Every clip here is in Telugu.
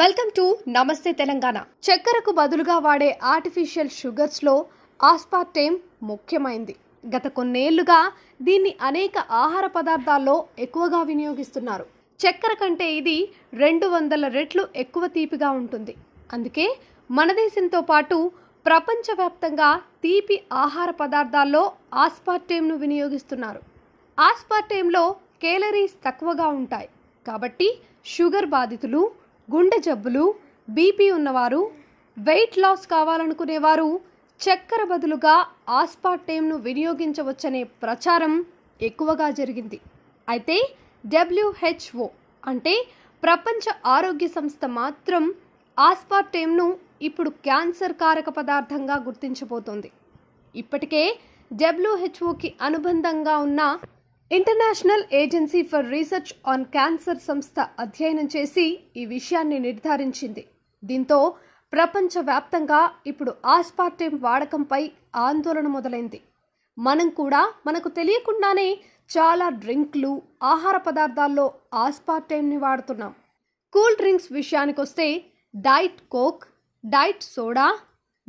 వెల్కమ్ టు నమస్తే తెలంగాణ చక్కెరకు బదులుగా వాడే ఆర్టిఫిషియల్ షుగర్స్లో ఆస్పార్టేమ్ ముఖ్యమైంది గత కొన్నేళ్లుగా దీన్ని అనేక ఆహార పదార్థాల్లో ఎక్కువగా వినియోగిస్తున్నారు చక్కెర కంటే ఇది రెండు వందల రెట్లు ఎక్కువ తీపిగా ఉంటుంది అందుకే మన దేశంతో పాటు ప్రపంచవ్యాప్తంగా తీపి ఆహార పదార్థాల్లో ఆస్పార్టేమ్ను వినియోగిస్తున్నారు ఆస్పార్టేమ్లో కేలరీస్ తక్కువగా ఉంటాయి కాబట్టి షుగర్ బాధితులు గుండె జబ్బులు బీపీ ఉన్నవారు వెయిట్ లాస్ కావాలనుకునేవారు చక్కెర బదులుగా ఆస్పార్టేమ్ను వినియోగించవచ్చనే ప్రచారం ఎక్కువగా జరిగింది అయితే డబ్ల్యూహెచ్ఓ అంటే ప్రపంచ ఆరోగ్య సంస్థ మాత్రం ఆస్పార్టేమ్ను ఇప్పుడు క్యాన్సర్ కారక పదార్థంగా గుర్తించబోతోంది ఇప్పటికే డబ్ల్యూహెచ్ఓకి అనుబంధంగా ఉన్న international agency for research on cancer సంస్థ అధ్యయనం చేసి ఈ విషయాన్ని నిర్ధారించింది దీంతో ప్రపంచవ్యాప్తంగా ఇప్పుడు ఆస్పార్టేమ్ వాడకంపై ఆందోళన మొదలైంది మనం కూడా మనకు తెలియకుండానే చాలా డ్రింక్లు ఆహార పదార్థాల్లో ఆస్పార్టేమ్ని వాడుతున్నాం కూల్ డ్రింక్స్ విషయానికొస్తే Diet Coke diet soda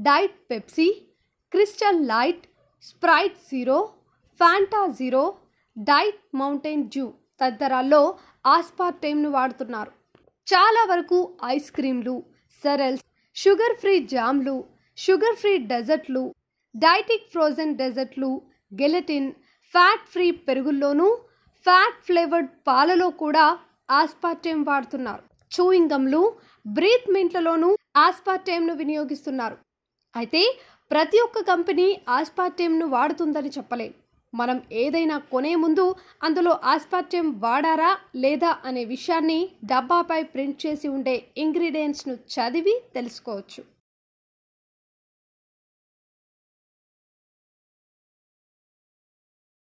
Diet Pepsi Crystal Light Sprite Zero Fanta Zero Diet Mountain Dew తదితరాల్లో ఆస్పార్టేమ్ను వాడుతున్నారు చాలా వరకు ఐస్ క్రీంలు సెరల్స్ షుగర్ ఫ్రీ జామ్లు షుగర్ ఫ్రీ డెజర్ట్లు డైటిక్ ఫ్రోజన్ డెజర్ట్లు గెలటిన్ ఫ్యాట్ ఫ్రీ పెరుగుల్లోనూ ఫ్యాట్ ఫ్లేవర్డ్ పాలలో కూడా ఆస్పార్టేమ్ వాడుతున్నారు చూయింగంలు బ్రీత్ మింట్లలోనూ ఆస్పార్టేమ్ను వినియోగిస్తున్నారు అయితే ప్రతి ఒక్క కంపెనీ ఆస్పార్టేమ్ను వాడుతుందని చెప్పలేదు మనం ఏదైనా కొనే ముందు అందులో ఆస్పత్యం వాడారా లేదా అనే విషయాన్ని డబ్బాపై ప్రింట్ చేసి ఉండే ఇంగ్రీడియంట్స్ను చదివి తెలుసుకోవచ్చు